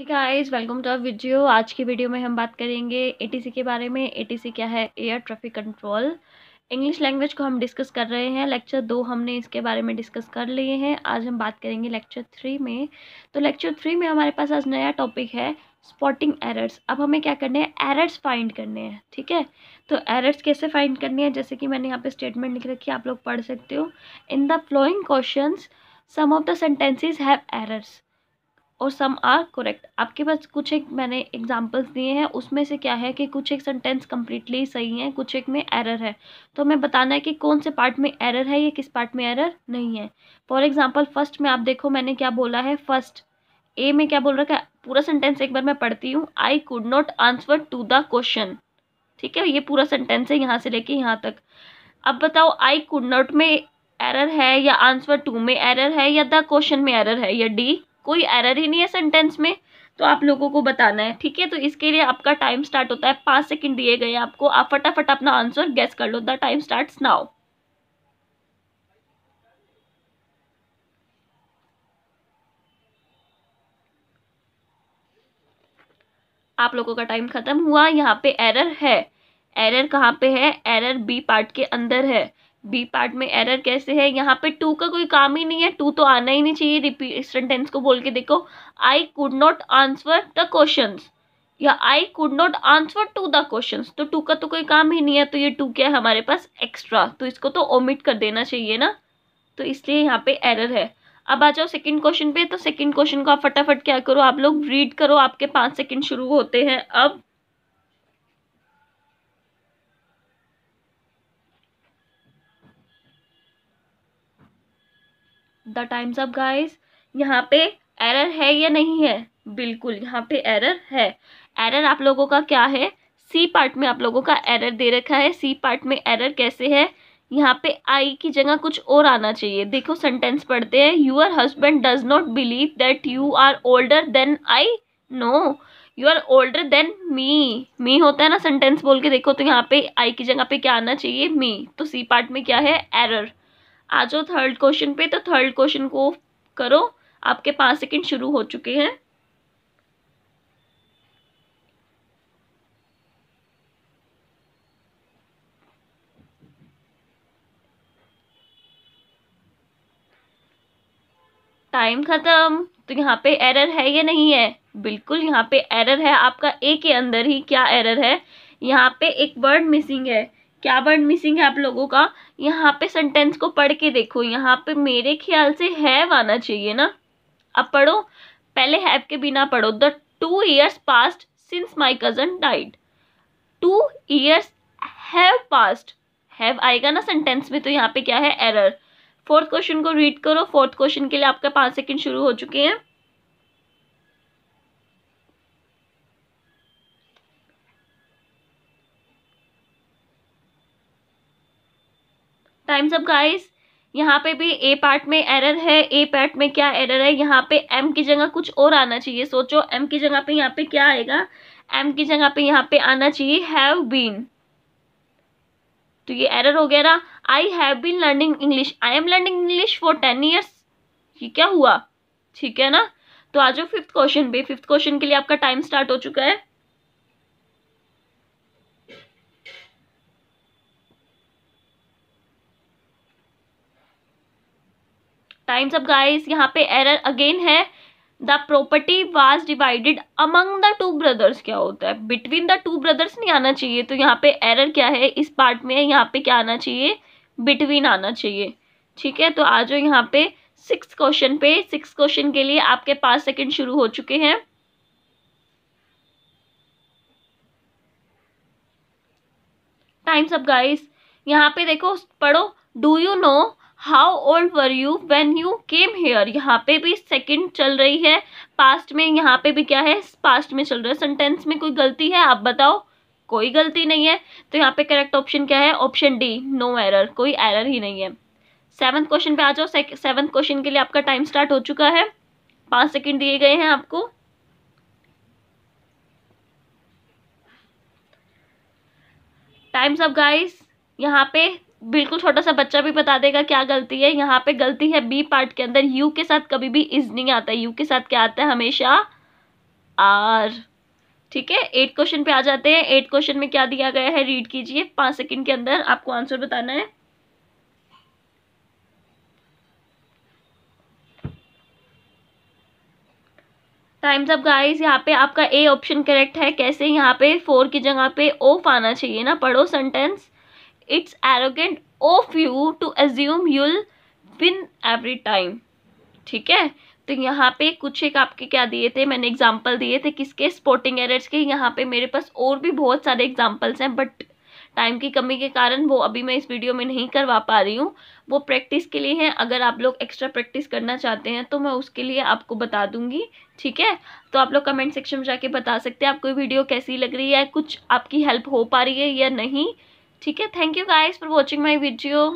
है guys welcome to our video आज की वीडियो में हम बात करेंगे एटीसी के बारे में एटीसी क्या है air traffic control English language को हम डिस्कस कर रहे हैं लेक्चर दो हमने इसके बारे में डिस्कस कर लिए हैं आज हम बात करेंगे लेक्चर थ्री में तो लेक्चर थ्री में हमारे पास आज नया टॉपिक है स्पॉटिंग एरर्स अब हमें क्या करने हैं एरर्स फाइंड करने हैं ठीक है तो एरर्स कैसे फाइंड करनी है जैसे कि मैंने यहाँ पे स्टेटमेंट लिख रखी है आप लोग पढ़ सकते हो in the following question some of the sentences have errors और सम आर करेक्ट आपके पास कुछ एक मैंने एग्जांपल्स दिए हैं उसमें से क्या है कि कुछ एक सेंटेंस कम्प्लीटली सही है कुछ एक में एरर है तो हमें बताना है कि कौन से पार्ट में एरर है या किस पार्ट में एरर नहीं है फॉर एग्जांपल फर्स्ट में आप देखो मैंने क्या बोला है फर्स्ट ए में क्या बोल रहा है पूरा सेंटेंस एक बार मैं पढ़ती हूँ I could not answer to the question ठीक है ये पूरा सेंटेंस है यहाँ से लेके यहाँ तक अब बताओ आई कुड नॉट में एरर है या आंसर टू में एरर है या द क्वेश्चन में एरर है या डी कोई एरर ही नहीं है सेंटेंस में तो आप लोगों को बताना है ठीक है तो इसके लिए आपका टाइम स्टार्ट होता है पाँच सेकंड दिए गए आपको आप फटाफट अपना आंसर गैस कर लो द टाइम स्टार्ट नाउ आप लोगों का टाइम खत्म हुआ यहाँ पे एरर है एरर कहाँ पे है एरर बी पार्ट के अंदर है बी पार्ट में एरर कैसे है यहाँ पे टू का कोई काम ही नहीं है टू तो आना ही नहीं चाहिए रिपीट सेंटेंस को बोल के देखो I could not answer the question या I could not answer to the question तो टू का तो कोई काम ही नहीं है तो ये टू क्या है हमारे पास एक्स्ट्रा तो इसको तो ओमिट कर देना चाहिए ना तो इसलिए यहाँ पे एरर है अब आ जाओ सेकेंड क्वेश्चन पे तो सेकेंड क्वेश्चन को आप फटाफट क्या करो आप लोग रीड करो आपके पाँच सेकेंड शुरू होते हैं अब द टाइम्स ऑफ गाइज यहाँ पे एरर है या नहीं है बिल्कुल यहाँ पे एरर है एरर आप लोगों का क्या है सी पार्ट में आप लोगों का एरर दे रखा है सी पार्ट में एरर कैसे है यहाँ पे आई की जगह कुछ और आना चाहिए देखो सेंटेंस पढ़ते हैं your husband does not believe that you are older than I no you are older than me me होता है ना सेंटेंस बोल के देखो तो यहाँ पे आई की जगह पे क्या आना चाहिए मी तो सी पार्ट में क्या है एरर आ जाओ थर्ड क्वेश्चन पे तो थर्ड क्वेश्चन को करो आपके पाँच सेकेंड शुरू हो चुके हैं टाइम ख़त्म तो यहाँ पे एरर है या नहीं है बिल्कुल यहाँ पे एरर है आपका ए के अंदर ही क्या एरर है यहाँ पे एक वर्ड मिसिंग है क्या वर्ड मिसिंग है आप लोगों का यहाँ पे सेंटेंस को पढ़ के देखो यहाँ पे मेरे ख्याल से हैव आना चाहिए ना अब पढ़ो पहले हैव के बिना पढ़ो the two years passed since my cousin died two years have passed have आएगा ना सेंटेंस में तो यहाँ पे क्या है एरर फोर्थ क्वेश्चन को रीड करो फोर्थ क्वेश्चन के लिए आपका पाँच सेकेंड शुरू हो चुके हैं टाइम्स अप गाइस यहाँ पे भी ए पार्ट में एरर है ए पार्ट में क्या एरर है यहाँ पे एम की जगह कुछ और आना चाहिए सोचो एम की जगह पे यहाँ पे क्या आएगा एम की जगह पे यहाँ पे आना चाहिए हैव बीन तो ये एरर हो गया ना I have been learning English I am learning English for ten years ये क्या हुआ ठीक है ना तो आ जाओ फिफ्थ क्वेश्चन पे फिफ्थ क्वेश्चन के लिए आपका टाइम स्टार्ट हो चुका है टाइम्स अब गाइस यहाँ पे एरर अगेन है the property was divided among the two brothers क्या होता है बिटवीन द टू ब्रदर्स नहीं आना चाहिए तो यहाँ पे एरर क्या है इस पार्ट में यहाँ पे क्या आना चाहिए बिटवीन आना चाहिए ठीक है तो आ जाओ यहाँ पे सिक्स क्वेश्चन पे सिक्स क्वेश्चन के लिए आपके पाँच सेकेंड शुरू हो चुके हैं टाइम्स ऑफ गाइस यहाँ पे देखो पढ़ो do you know how old were you when you came here यहाँ पे भी सेकेंड चल रही है पास्ट में यहाँ पे भी क्या है पास्ट में चल रहा है सेंटेंस में कोई गलती है आप बताओ कोई गलती नहीं है तो यहाँ पे करेक्ट ऑप्शन क्या है ऑप्शन डी नो एरर कोई एरर ही नहीं है सेवन्थ क्वेश्चन पे आ जाओ सेवन्थ क्वेश्चन के लिए आपका टाइम स्टार्ट हो चुका है पाँच सेकेंड दिए गए हैं आपको टाइम्स ऑफ गाइस यहाँ पे बिल्कुल छोटा सा बच्चा भी बता देगा क्या गलती है यहाँ पे गलती है बी पार्ट के अंदर यू के साथ कभी भी इज नहीं आता यू के साथ क्या आता है हमेशा आर ठीक है एट क्वेश्चन पे आ जाते हैं एट क्वेश्चन में क्या दिया गया है रीड कीजिए पांच सेकंड के अंदर आपको आंसर बताना है टाइम्स अप गाइस यहाँ पे आपका ए ऑप्शन करेक्ट है कैसे यहाँ पे फोर की जगह पे ओफ आना चाहिए ना पढ़ो sentence it's arrogant of you to assume you'll win every time ठीक है तो यहाँ पे कुछ एक आपके क्या दिए थे मैंने एग्जाम्पल दिए थे किसके स्पोर्टिंग एरर्स के यहाँ पे मेरे पास और भी बहुत सारे एग्जाम्पल्स हैं बट टाइम की कमी के कारण वो अभी मैं इस वीडियो में नहीं करवा पा रही हूँ वो प्रैक्टिस के लिए हैं अगर आप लोग एक्स्ट्रा प्रैक्टिस करना चाहते हैं तो मैं उसके लिए आपको बता दूंगी ठीक है तो आप लोग कमेंट सेक्शन में जाके बता सकते हैं आपको वीडियो कैसी लग रही है कुछ आपकी हेल्प हो पा रही है या नहीं ठीक है thank you guys for watching my video